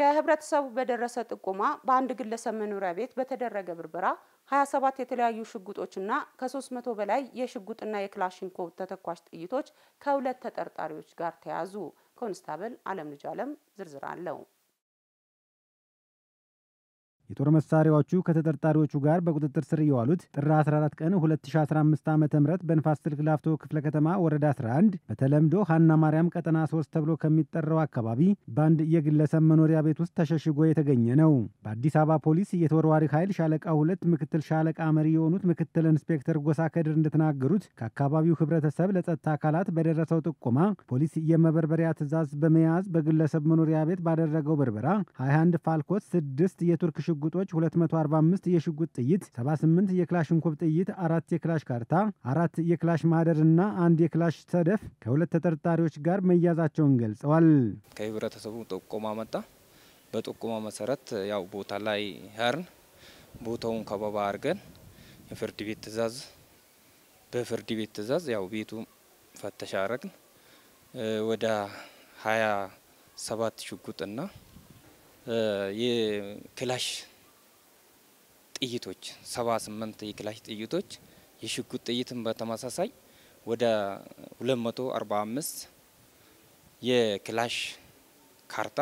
ከህብረተሰቡ በደረሰ ጥቆማ በአንድ ግለሰብ መኖሪያ ቤት በተደረገ ብርበራ 27 የተለያዩ ሽጉጦችና ከ300 በላይ የሽጉጥና የክላሽንኮቭ ተተኳሽ ጥይቶች ከሁለት ተጠርጣሪዎች ጋር ተያዙ። ኮንስታብል አለም ልጅ አለም ዝርዝር አለው። የጦር መሳሪያዎቹ ከተጠርጣሪዎቹ ጋር በቁጥጥር ስር የዋሉት ጥር 14 ቀን 2015 ዓ ም በንፋስ ስልክ ላፍቶ ክፍለ ከተማ ወረዳ 11 በተለምዶ ሀና ማርያም ቀጠና 3 ተብሎ ከሚጠራው አካባቢ በአንድ የግለሰብ መኖሪያ ቤት ውስጥ ተሸሽጎ የተገኘ ነው። በአዲስ አበባ ፖሊስ የተወርዋሪ ኃይል ሻለቃ ሁለት ምክትል ሻለቃ መሪ የሆኑት ምክትል ኢንስፔክተር ጎሳ ከድር እንደተናገሩት ከአካባቢው ህብረተሰብ ለጸጥታ አካላት በደረሰው ጥቆማ ፖሊስ የመበርበሪያ ትዕዛዝ በመያዝ በግለሰብ መኖሪያ ቤት ባደረገው ብርበራ 21 ፋልኮት 6 የቱርክ ሽጉጦች 245 የሽጉጥ ጥይት፣ 78 የክላሽንኮቭ ጥይት፣ አራት የክላሽ ካርታ፣ አራት የክላሽ ማህደርና አንድ የክላሽ ሰደፍ ከሁለት ተጠርጣሪዎች ጋር መያዛቸውን ገልጸዋል። ከህብረተሰቡ ጥቆማ መጣ። በጥቆማ መሰረት ያው ቦታ ላይ ሄርን ቦታውን ከበባ አድርገን የፍርድ ቤት ትእዛዝ በፍርድ ቤት ትእዛዝ ያው ቤቱ ፈተሻ አረግን ወደ ሀያ ሰባት ሽጉጥና የክላሽ ጥይቶች 78 የክላሽ ጥይቶች የሽጉጥ ጥይትን በተመሳሳይ ወደ 245 የክላሽ ካርታ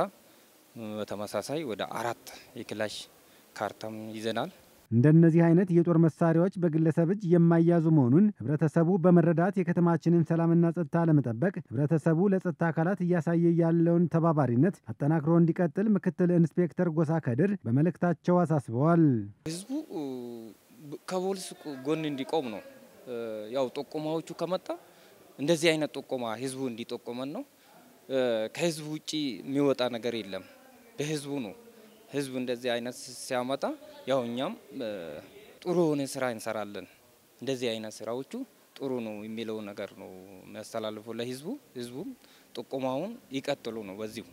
በተመሳሳይ ወደ አራት የክላሽ ካርታም ይዘናል። እንደነዚህ አይነት የጦር መሳሪያዎች በግለሰብ እጅ የማይያዙ መሆኑን ህብረተሰቡ በመረዳት የከተማችንን ሰላምና ጸጥታ ለመጠበቅ ህብረተሰቡ ለጸጥታ አካላት እያሳየ ያለውን ተባባሪነት አጠናክሮ እንዲቀጥል ምክትል ኢንስፔክተር ጎሳ ከድር በመልእክታቸው አሳስበዋል። ህዝቡ ከፖሊስ ጎን እንዲቆም ነው። ያው ጥቆማዎቹ ከመጣ እንደዚህ አይነት ጥቆማ ህዝቡ እንዲጠቆመን ነው። ከህዝቡ ውጭ የሚወጣ ነገር የለም። በህዝቡ ነው ህዝቡ እንደዚህ አይነት ሲያመጣ ያው እኛም ጥሩ የሆነ ስራ እንሰራለን። እንደዚህ አይነት ስራዎቹ ጥሩ ነው የሚለው ነገር ነው የሚያስተላልፈው ለህዝቡ። ህዝቡም ጥቁማውን ይቀጥሉ ነው በዚሁ